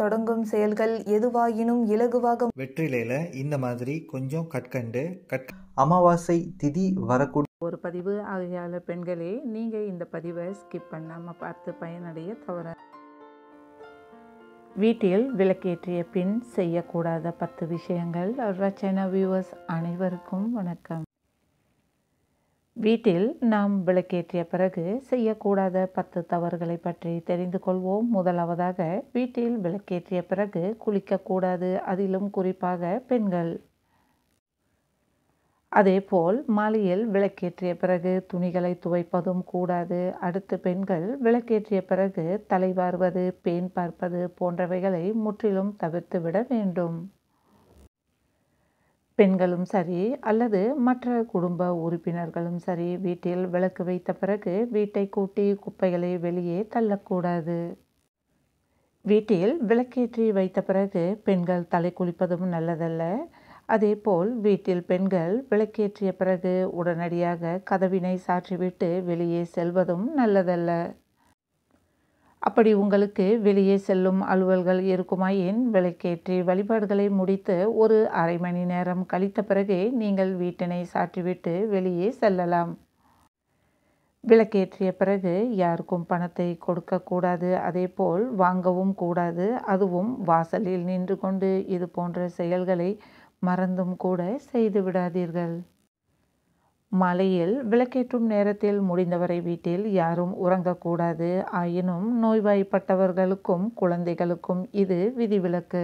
தொடங்கும் செயல்கள் எதுவாயினும் இலகுவாக வெற்றிலையில இந்த மாதிரி கொஞ்சம் கற்கண்டு கட் அமாவாசை திதி வரக்கூடிய ஒரு பதிவு ஆகியால பெண்களே நீங்க இந்த பதிவை ஸ்கிப் பண்ணாம பார்த்து பயனடைய தவற வீட்டில் விளக்கேற்றிய பின் செய்யக்கூடாத பத்து விஷயங்கள் ரச்சனா வியூவர்ஸ் அனைவருக்கும் வணக்கம் வீட்டில் நாம் விளக்கேற்றிய பிறகு செய்யக்கூடாத பத்து தவறுகளை பற்றி தெரிந்து கொள்வோம் முதலாவதாக வீட்டில் விளக்கேற்றிய பிறகு குளிக்கக்கூடாது அதிலும் குறிப்பாக பெண்கள் அதேபோல் மாலையில் விளக்கேற்றிய பிறகு துணிகளை துவைப்பதும் கூடாது அடுத்து பெண்கள் விளக்கேற்றிய பிறகு தலைவார்வது பேன் பார்ப்பது போன்றவைகளை முற்றிலும் தவிர்த்துவிட வேண்டும் பெண்களும் சரி அல்லது மற்ற குடும்ப உறுப்பினர்களும் சரி வீட்டில் விளக்கு வைத்த பிறகு வீட்டை கூட்டி குப்பைகளை வெளியே தள்ளக்கூடாது வீட்டில் விளக்கேற்றி வைத்த பிறகு பெண்கள் தலை குளிப்பதும் நல்லதல்ல அதே போல் வீட்டில் பெண்கள் விளக்கேற்றிய பிறகு உடனடியாக கதவினை சாற்றிவிட்டு வெளியே செல்வதும் நல்லதல்ல அப்படி உங்களுக்கு வெளியே செல்லும் அலுவல்கள் இருக்குமாயின் விளக்கேற்றி வழிபாடுகளை முடித்து ஒரு அரை மணி நேரம் கழித்த பிறகே நீங்கள் வீட்டினை சாற்றிவிட்டு வெளியே செல்லலாம் விளக்கேற்றிய பிறகு யாருக்கும் பணத்தை கொடுக்கக்கூடாது அதேபோல் வாங்கவும் கூடாது அதுவும் வாசலில் நின்று கொண்டு இது போன்ற செயல்களை மறந்தும் கூட செய்து விடாதீர்கள் மலையில் விளக்கேற்றும் நேரத்தில் முடிந்தவரை வீட்டில் யாரும் உறங்கக்கூடாது ஆயினும் நோய்வாய்ப்பட்டவர்களுக்கும் குழந்தைகளுக்கும் இது விதிவிலக்கு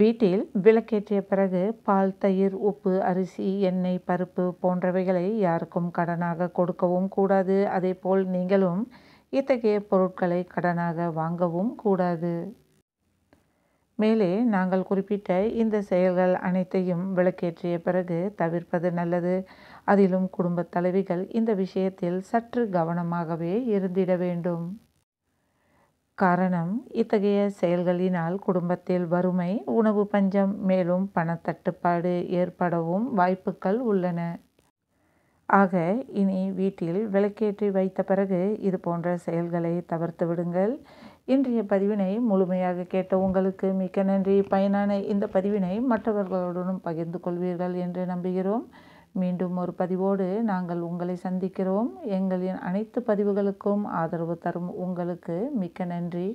வீட்டில் விளக்கேற்றிய பிறகு பால் தயிர் உப்பு அரிசி எண்ணெய் பருப்பு போன்றவைகளை யாருக்கும் கடனாக கொடுக்கவும் கூடாது அதேபோல் நீங்களும் இத்தகைய பொருட்களை கடனாக வாங்கவும் கூடாது மேலே நாங்கள் குறிப்பிட்ட இந்த செயல்கள் அனைத்தையும் விளக்கேற்றிய பிறகு தவிர்ப்பது நல்லது அதிலும் குடும்பத் தலைவிகள் இந்த விஷயத்தில் சற்று கவனமாகவே இருந்திட வேண்டும் காரணம் இத்தகைய செயல்களினால் குடும்பத்தில் வறுமை உணவு பஞ்சம் மேலும் பணத்தட்டுப்பாடு ஏற்படவும் வாய்ப்புகள் உள்ளன ஆக இனி வீட்டில் விளக்கேற்றி வைத்த பிறகு இது போன்ற செயல்களை தவிர்த்து விடுங்கள் இன்றைய பதிவினை முழுமையாக கேட்ட உங்களுக்கு மிக்க நன்றி பயனான இந்த பதிவினை மற்றவர்களுடனும் பகிர்ந்து கொள்வீர்கள் என்று நம்புகிறோம் மீண்டும் ஒரு பதிவோடு நாங்கள் உங்களை சந்திக்கிறோம் எங்களின் அனைத்து பதிவுகளுக்கும் ஆதரவு தரும் உங்களுக்கு மிக்க நன்றி